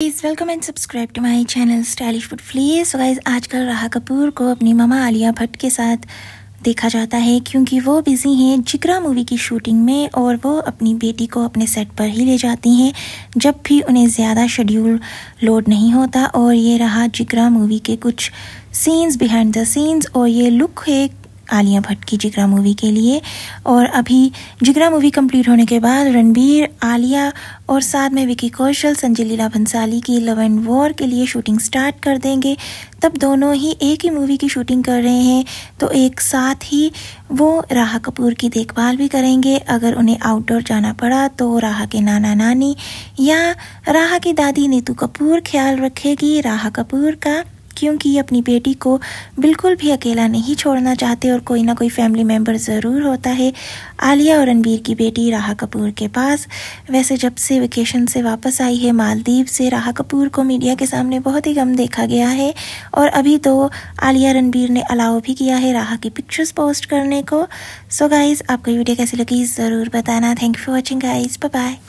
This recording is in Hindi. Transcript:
please welcome and subscribe to my channel stylish food wise आज आजकल राहा कपूर को अपनी मामा आलिया भट्ट के साथ देखा जाता है क्योंकि वो बिज़ी हैं जिगरा मूवी की शूटिंग में और वो अपनी बेटी को अपने सेट पर ही ले जाती हैं जब भी उन्हें ज़्यादा शेड्यूल लोड नहीं होता और ये रहा जिगरा मूवी के कुछ सीन्स बिहाइंड द सीन्स और ये लुक है आलिया भट्ट की जिगरा मूवी के लिए और अभी जिगरा मूवी कंप्लीट होने के बाद रणबीर आलिया और साथ में विकी कौशल संजय लीला भंसाली की लव एंड वॉर के लिए शूटिंग स्टार्ट कर देंगे तब दोनों ही एक ही मूवी की शूटिंग कर रहे हैं तो एक साथ ही वो राहा कपूर की देखभाल भी करेंगे अगर उन्हें आउटडोर जाना पड़ा तो राहा के नाना नानी या राहा की दादी नीतू कपूर ख्याल रखेगी राहा कपूर का क्योंकि ये अपनी बेटी को बिल्कुल भी अकेला नहीं छोड़ना चाहते और कोई ना कोई फैमिली मेम्बर ज़रूर होता है आलिया और रणबीर की बेटी राह कपूर के पास वैसे जब से वेकेशन से वापस आई है मालदीव से राह कपूर को मीडिया के सामने बहुत ही गम देखा गया है और अभी तो आलिया रणबीर ने अलाउ भी किया है राह की पिक्चर्स पोस्ट करने को सो so गाइज़ आपको वीडियो कैसी लगी ज़रूर बताना thank you for watching guys bye